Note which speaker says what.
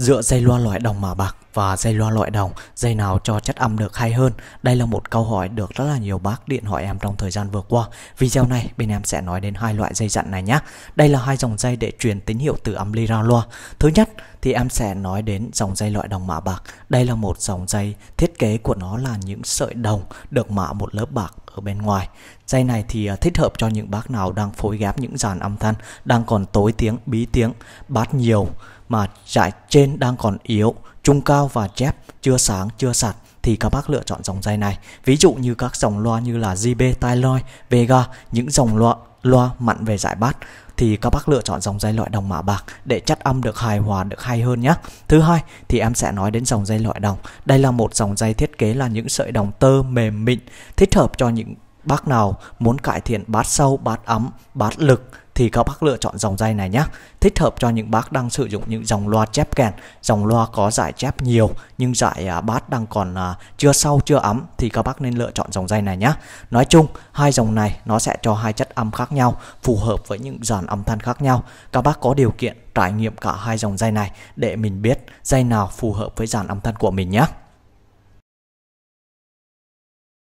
Speaker 1: Dựa dây loa loại đồng mã bạc và dây loa loại đồng, dây nào cho chất âm được hay hơn? Đây là một câu hỏi được rất là nhiều bác điện hỏi em trong thời gian vừa qua. Video này bên em sẽ nói đến hai loại dây dặn này nhé. Đây là hai dòng dây để truyền tín hiệu từ âm ly ra loa. Thứ nhất thì em sẽ nói đến dòng dây loại đồng mạ bạc. Đây là một dòng dây thiết kế của nó là những sợi đồng được mạ một lớp bạc ở bên ngoài. Dây này thì à, thích hợp cho những bác nào đang phối ghép những dàn âm thanh đang còn tối tiếng, bí tiếng, bát nhiều mà dải trên đang còn yếu, trung cao và chép, chưa sáng, chưa sạch thì các bác lựa chọn dòng dây này. Ví dụ như các dòng loa như là JB, Tyloi, Vega, những dòng loa loa mặn về giải bát thì các bác lựa chọn dòng dây loại đồng mạ bạc để chất âm được hài hòa được hay hơn nhé. Thứ hai thì em sẽ nói đến dòng dây loại đồng. Đây là một dòng dây thiết kế là những sợi đồng tơ mềm mịn thích hợp cho những bác nào muốn cải thiện bát sâu, bát ấm, bát lực thì các bác lựa chọn dòng dây này nhé. Thích hợp cho những bác đang sử dụng những dòng loa chép kèn, dòng loa có giải chép nhiều nhưng giải à, bát đang còn à, chưa sâu chưa ấm thì các bác nên lựa chọn dòng dây này nhé. Nói chung hai dòng này nó sẽ cho hai chất âm khác nhau, phù hợp với những dàn âm thanh khác nhau. Các bác có điều kiện trải nghiệm cả hai dòng dây này để mình biết dây nào phù hợp với dàn âm thanh của mình nhé.